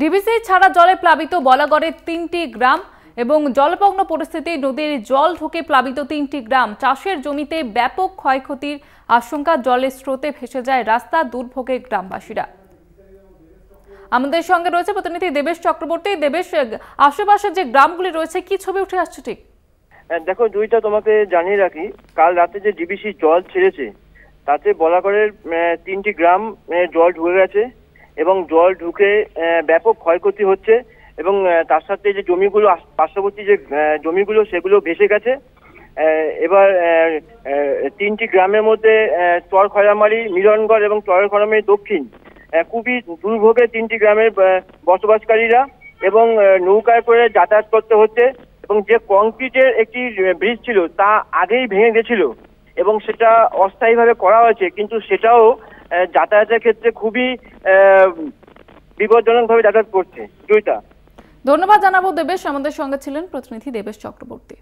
DBC ছাড়া জলে প্লাবিত বলাগড়ের তিনটি গ্রাম এবং জলপগ্ন পরিস্থিতি নদীর জল ঢুকে প্লাবিত তিনটি গ্রাম চাষের জমিতে ব্যাপক ক্ষয়ক্ষতির আশঙ্কা জলের স্রোতে ভেসে যায় রাস্তা দুর্ভোগে গ্রামবাসীরা আমাদের সঙ্গে রয়েছে প্রতিনিধি দেবেশ চক্রবর্তী দেবেশ আশেপাশের যে গ্রামগুলি রয়েছে কি ছবি উঠে আসছে ঠিক হ্যাঁ, দেখো জুইটা তোমাকে জানিয়ে রাখি কাল রাতে যে ডিবিসি জল ছেড়েছে তাতে বলাগড়ের তিনটি গ্রাম জল ঢুকে গেছে এবং জল ঢুকে ব্যাপক ক্ষয়ক্ষতি হচ্ছে এবং তার সাথে যে জমিগুলো পার্শ্ববর্তী যে জমিগুলো সেগুলো ভেসে গেছে এবার তিনটি গ্রামের মধ্যে চর খয়ামারি মিলনগড় এবং চর খয়ামারি দক্ষিণ খুবই দুর্ভোগে তিনটি গ্রামের বসবাসকারীরা এবং নৌকায় করে যাতায়াত করতে হচ্ছে এবং যে কংক্রিটের একটি ব্রিজ ছিল তা আগেই ভেঙে গেছিল এবং সেটা অস্থায়ীভাবে করা হয়েছে কিন্তু সেটাও যাতায়াতের ক্ষেত্রে খুবই বিপজ্জনক ভাবে যাতায়াত করছে দুইটা ধন্যবাদ জানাবো দেবেশ আমাদের সঙ্গে ছিলেন প্রতিনিধি দেবেশ চক্রবর্তী